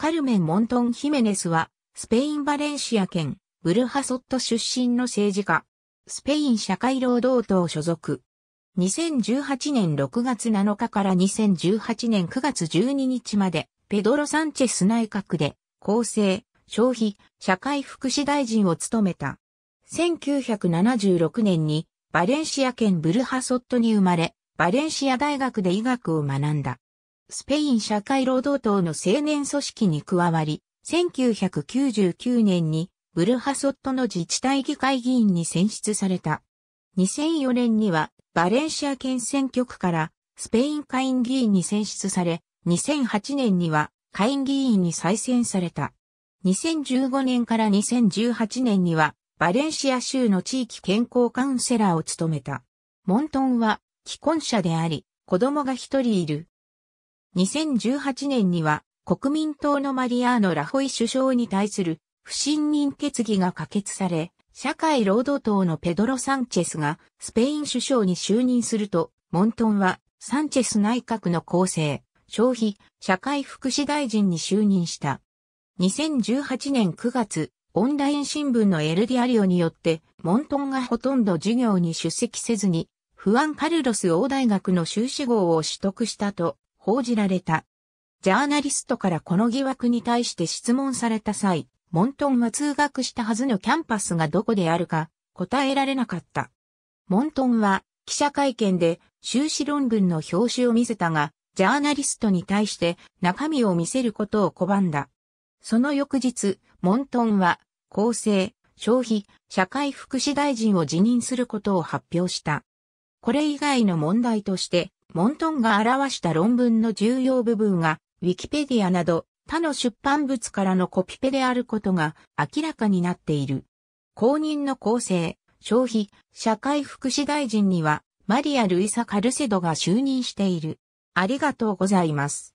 カルメン・モントン・ヒメネスは、スペイン・バレンシア県、ブルハソット出身の政治家、スペイン社会労働党所属。2018年6月7日から2018年9月12日まで、ペドロ・サンチェス内閣で、厚生、消費、社会福祉大臣を務めた。1976年にバレンシア県ブルハソットに生まれ、バレンシア大学で医学を学んだ。スペイン社会労働党の青年組織に加わり、1999年にブルハソットの自治体議会議員に選出された。2004年にはバレンシア県選挙区からスペイン下院議員に選出され、2008年には下院議員に再選された。2015年から2018年にはバレンシア州の地域健康カウンセラーを務めた。モントンは既婚者であり、子供が一人いる。2018年には国民党のマリアーノ・ラホイ首相に対する不信任決議が可決され、社会労働党のペドロ・サンチェスがスペイン首相に就任すると、モントンはサンチェス内閣の構成、消費、社会福祉大臣に就任した。2018年9月、オンライン新聞のエルディアリオによって、モントンがほとんど授業に出席せずに、フアン・カルロス王大学の修士号を取得したと報じられた。ジャーナリストからこの疑惑に対して質問された際、モントンは通学したはずのキャンパスがどこであるか答えられなかった。モントンは記者会見で修士論文の表紙を見せたが、ジャーナリストに対して中身を見せることを拒んだ。その翌日、モントンは厚生、消費、社会福祉大臣を辞任することを発表した。これ以外の問題として、モントンが表した論文の重要部分が、ウィキペディアなど他の出版物からのコピペであることが明らかになっている。公認の構成、消費、社会福祉大臣には、マリア・ルイサ・カルセドが就任している。ありがとうございます。